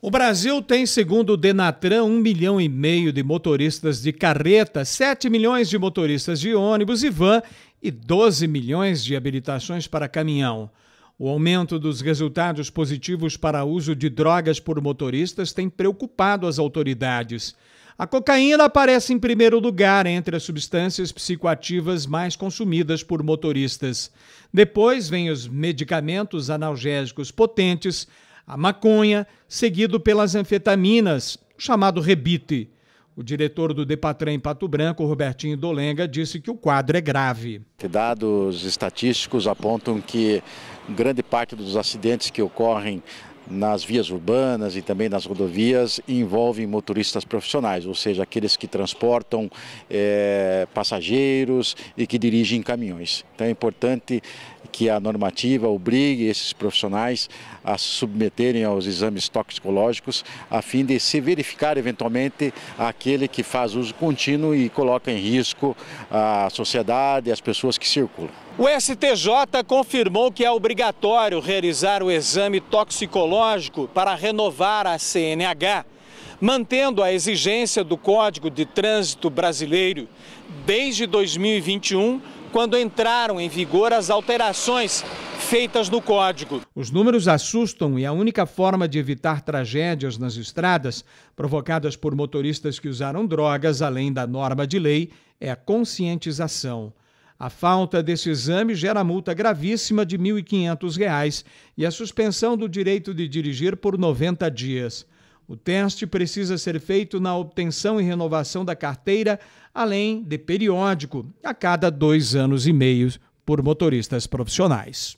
O Brasil tem, segundo o Denatran, um milhão e meio de motoristas de carreta, 7 milhões de motoristas de ônibus e van e 12 milhões de habilitações para caminhão. O aumento dos resultados positivos para uso de drogas por motoristas tem preocupado as autoridades. A cocaína aparece em primeiro lugar entre as substâncias psicoativas mais consumidas por motoristas. Depois vêm os medicamentos analgésicos potentes a maconha, seguido pelas anfetaminas, chamado rebite. O diretor do Depatran em Pato Branco, Robertinho Dolenga, disse que o quadro é grave. Dados estatísticos apontam que grande parte dos acidentes que ocorrem nas vias urbanas e também nas rodovias envolvem motoristas profissionais, ou seja, aqueles que transportam é, passageiros e que dirigem caminhões. Então é importante que a normativa obrigue esses profissionais a se submeterem aos exames toxicológicos a fim de se verificar eventualmente aquele que faz uso contínuo e coloca em risco a sociedade e as pessoas que circulam. O STJ confirmou que é obrigatório realizar o exame toxicológico para renovar a CNH, mantendo a exigência do Código de Trânsito Brasileiro desde 2021, quando entraram em vigor as alterações feitas no código. Os números assustam e a única forma de evitar tragédias nas estradas provocadas por motoristas que usaram drogas além da norma de lei é a conscientização. A falta desse exame gera multa gravíssima de R$ 1.500 e a suspensão do direito de dirigir por 90 dias. O teste precisa ser feito na obtenção e renovação da carteira, além de periódico, a cada dois anos e meio, por motoristas profissionais.